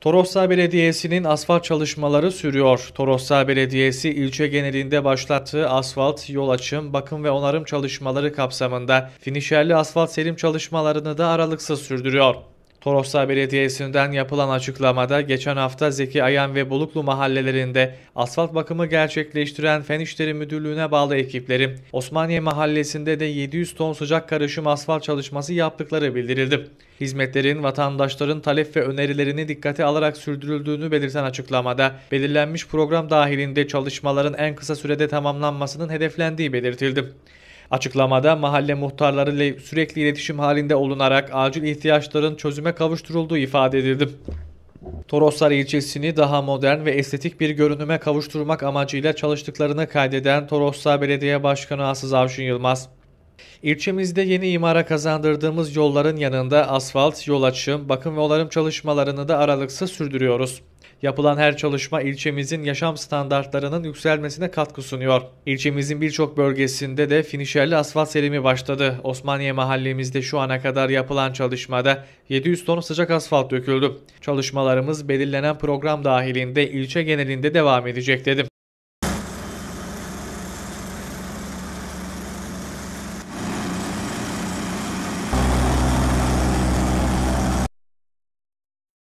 Toroslar Belediyesi'nin asfalt çalışmaları sürüyor. Toroslar Belediyesi ilçe genelinde başlattığı asfalt, yol açım, bakım ve onarım çalışmaları kapsamında finişerli asfalt serim çalışmalarını da aralıksız sürdürüyor. Toroslar Belediyesi'nden yapılan açıklamada geçen hafta Zeki Ayan ve Buluklu mahallelerinde asfalt bakımı gerçekleştiren Fen İşleri Müdürlüğü'ne bağlı ekipleri Osmaniye Mahallesi'nde de 700 ton sıcak karışım asfalt çalışması yaptıkları bildirildi. Hizmetlerin vatandaşların talep ve önerilerini dikkate alarak sürdürüldüğünü belirten açıklamada belirlenmiş program dahilinde çalışmaların en kısa sürede tamamlanmasının hedeflendiği belirtildi. Açıklamada mahalle muhtarları ile sürekli iletişim halinde olunarak acil ihtiyaçların çözüme kavuşturulduğu ifade edildi. Toroslar ilçesini daha modern ve estetik bir görünüme kavuşturmak amacıyla çalıştıklarını kaydeden Toroslar Belediye Başkanı Asız Avşin Yılmaz, İlçemizde yeni imara kazandırdığımız yolların yanında asfalt, yol açım, bakım ve onarım çalışmalarını da aralıksız sürdürüyoruz. Yapılan her çalışma ilçemizin yaşam standartlarının yükselmesine katkı sunuyor. İlçemizin birçok bölgesinde de finişerli asfalt serimi başladı. Osmaniye mahallemizde şu ana kadar yapılan çalışmada 700 ton sıcak asfalt döküldü. Çalışmalarımız belirlenen program dahilinde ilçe genelinde devam edecek dedim.